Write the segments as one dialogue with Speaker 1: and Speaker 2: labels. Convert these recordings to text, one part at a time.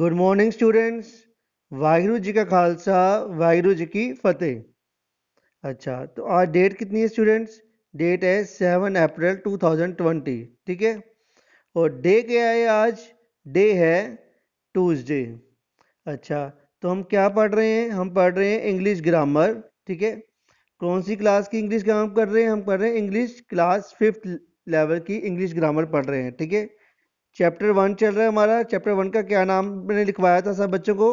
Speaker 1: good morning students Waheguru ji का खालसा वाहिगुरु जी की फतेह अच्छा तो आज डेट कितनी है स्टूडेंट्स डेट है seven April two thousand twenty ठीक है और डे क्या है आज डे है ट्यूसडे अच्छा तो हम क्या पढ़ रहे हैं हम पढ़ रहे हैं इंग्लिश ग्रामर ठीक है कौन सी क्लास की इंग्लिश ग्रामर कर रहे हैं हम पढ़ रहे हैं इंग्लिश क्लास फिफ्थ लेवल की इंग्लिश ग्रामर पढ़ रहे हैं ठीक है चैप्टर वन चल रहा है हमारा चैप्टर वन का क्या नाम मैंने लिखवाया था सब बच्चों को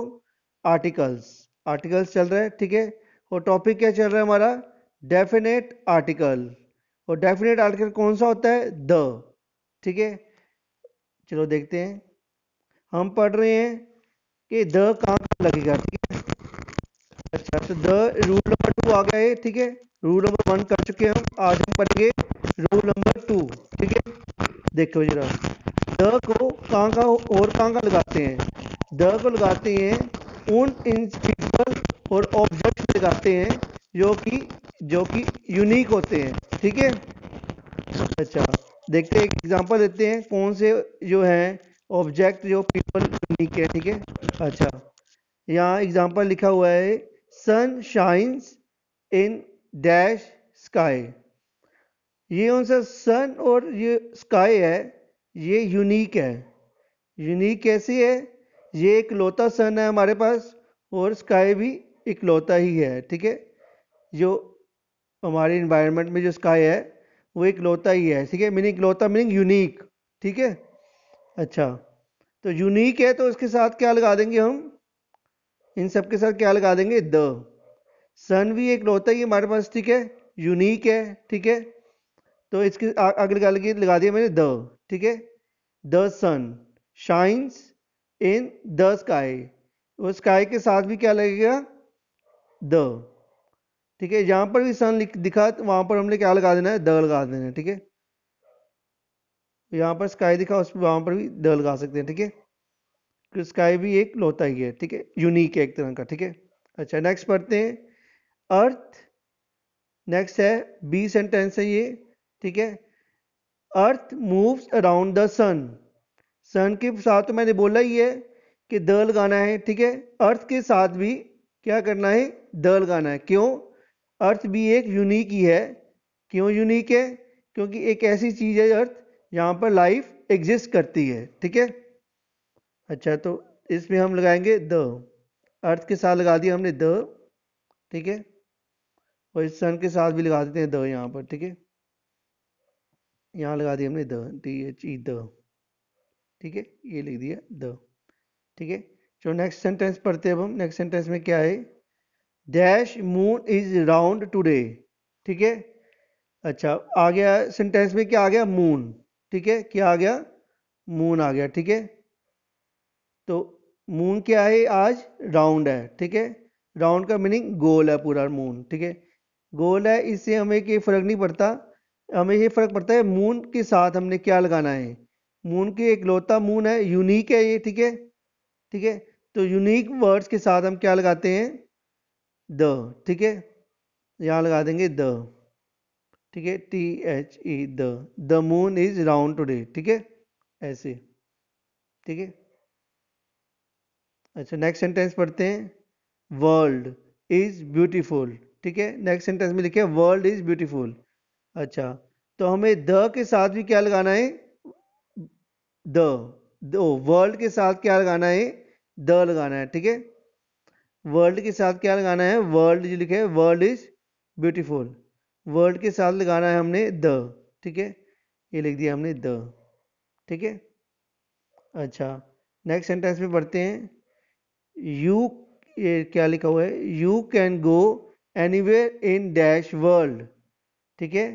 Speaker 1: आर्टिकल्स आर्टिकल्स चल रहा है ठीक है और टॉपिक क्या चल रहा है हमारा डेफिनेट आर्टिकल और डेफिनेट आर्टिकल कौन सा होता है द ठीक है चलो देखते हैं हम पढ़ रहे हैं कि द कहाँ लगेगा ठीक है अच्छा तो द रूल नंबर टू आ गया है ठीक है रूल नंबर वन कर चुके हैं हम आज हम पढ़ेंगे रूल नंबर टू ठीक है देखो जरा ड को कहाँ कहाँ और कहाँ का लगाते हैं ड को लगाते हैं उन इन पीपल और ऑब्जेक्ट लगाते हैं जो कि जो कि यूनिक होते हैं ठीक है अच्छा देखते हैं एक एग्जांपल देते हैं कौन से जो हैं ऑब्जेक्ट जो पीपल यूनिक है ठीक है अच्छा यहाँ एग्जांपल लिखा हुआ है sun shines in dash sky ये उनसे सन और ये स्काई है ये यूनिक है यूनिक कैसी है ये एक लौता सन है हमारे पास और स्काई भी लौता ही है ठीक है जो हमारे इन्वायरमेंट में जो स्काई है वो एक लौता ही है ठीक है मीनिंग लौता मीनिंग यूनिक ठीक है अच्छा तो यूनिक है तो उसके साथ क्या लगा देंगे हम इन सब के साथ क्या लगा देंगे द सन भी एक लौता ही हमारे पास ठीक है यूनिक है ठीक है तो इसके अगली गल की लगा दिया मैंने द ठीक है the sun shines in the sky वो स्काई के साथ भी क्या लगेगा द ठीक है जहाँ पर भी सन दिखा तो वहाँ पर हमने क्या लगा देना है द लगा देना है ठीक है यहाँ पर स्काई दिखा उस पर वहाँ पर भी द लगा सकते हैं ठीक है तो स्काई भी एक लौता ही है ठीक है यूनिक है एक तरह का ठीक है अच्छा नेक्स्ट पढ़ते हैं अर्थ नेक्स्ट है बी सेंटेंस है ये ठीक है earth moves around the sun sun के साथ तो मैंने बोला ही है कि द लगाना है ठीक है अर्थ के साथ भी क्या करना है द लगाना है क्यों अर्थ भी एक यूनिक ही है क्यों यूनिक है क्योंकि एक ऐसी चीज़ है अर्थ यहाँ पर लाइफ एग्जिस्ट करती है ठीक है अच्छा तो इसमें हम लगाएंगे द अर्थ के साथ लगा दिया हमने द ठीक है और इस सन के साथ भी लगा देते हैं द यहाँ पर ठीक है यहाँ लगा दिया हमने the T H E the ठीक है ये लिख दिया द ठीक है चलो नेक्स्ट सेंटेंस पढ़ते हैं अब हम नेक्स्ट सेंटेंस में क्या है dash moon is round today ठीक है अच्छा आ गया सेंटेंस में क्या आ गया मून ठीक है क्या आ गया मून आ गया ठीक है तो मून क्या है आज राउंड है ठीक है राउंड का मीनिंग गोल है पूरा मून ठीक है गोल है इससे हमें कोई फर्क नहीं पड़ता हमें ये फ़र्क पड़ता है मून के साथ हमने क्या लगाना है मून की एक लौता मून है यूनिक है ये ठीक है ठीक है तो यूनिक वर्ड्स के साथ हम क्या लगाते हैं द ठीक है यहाँ लगा देंगे द ठीक है T H E the the moon is round today ठीक है ऐसे ठीक है अच्छा नेक्स्ट सेंटेंस पढ़ते हैं वर्ल्ड इज ब्यूटीफुल ठीक है नेक्स्ट सेंटेंस में लिखे वर्ल्ड इज ब्यूटीफुल अच्छा तो हमें द के साथ भी क्या लगाना है द दो वर्ल्ड के साथ क्या लगाना है द लगाना है ठीक है वर्ल्ड के साथ क्या लगाना है वर्ल्ड जो लिखे वर्ल्ड इज ब्यूटीफुल वर्ल्ड के साथ लगाना है हमने द ठीक है ये लिख दिया हमने द ठीक है अच्छा नेक्स्ट सेंटेंस में पढ़ते हैं यू ये क्या लिखा हुआ है you can go any in dash world ठीक है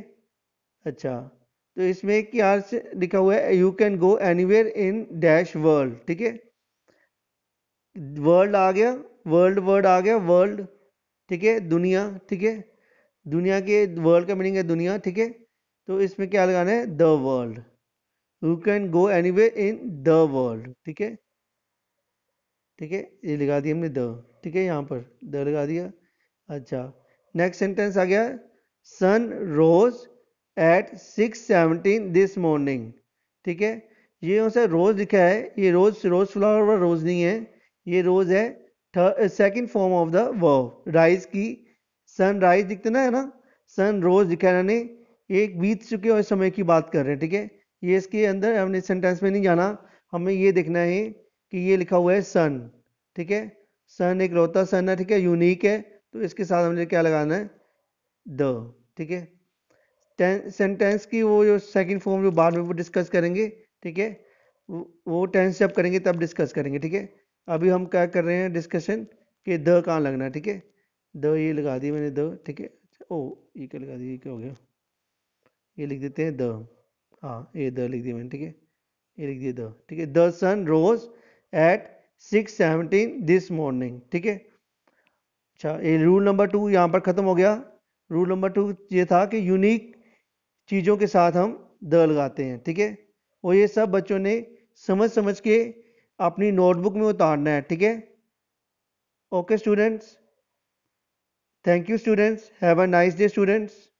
Speaker 1: अच्छा तो इसमें क्या से लिखा हुआ है you can go anywhere in dash world ठीक है वर्ल्ड आ गया वर्ल्ड वर्ड आ गया वर्ल्ड ठीक है दुनिया ठीक है दुनिया के वर्ल्ड का मीनिंग है दुनिया ठीक है तो इसमें क्या लगाना है the world you can go any way in the world ठीक है ठीक है ये लगा दिया हमने द ठीक है यहाँ पर द लगा दिया अच्छा नेक्स्ट सेंटेंस आ गया sun rose at six seventeen this morning ठीक है ये उसे रोज़ लिखा है ये रोज़ रोज़ फ्लावर वाला रोज़ नहीं है ये रोज़ है second form of the verb rise की राइज दिखते ना है ना सन रोज दिखा है एक बीत चुके हुए समय की बात कर रहे हैं ठीक है ये इसके अंदर हमने सेंटेंस में नहीं जाना हमें ये देखना है कि ये लिखा हुआ है सन ठीक है सन एक रोता सन है ठीक है यूनिक है तो इसके साथ हमने क्या लगाना है द ठीक है सेंटेंस की वो जो सेकंड फॉर्म जो बाद में वो डिस्कस करेंगे ठीक है वो टेंस जब करेंगे तब डिस्कस करेंगे ठीक है अभी हम क्या कर रहे हैं डिस्कशन कि द कहाँ लगना है ठीक है द ये लगा दी मैंने द ठीक है ओ ये क्या लगा दी ये क्या हो गया ये लिख देते हैं द हाँ ये द लिख दिया मैंने ठीक है ये लिख दिया द ठीक है the sun rose at six seventeen this morning ठीक है अच्छा ये रूल नंबर टू यहाँ पर ख़त्म हो गया रूल नंबर टू ये था कि यूनिक चीज़ों के साथ हम द लगाते हैं ठीक है और ये सब बच्चों ने समझ समझ के अपनी नोटबुक में उतारना है ठीक है okay students thank you students have a nice day students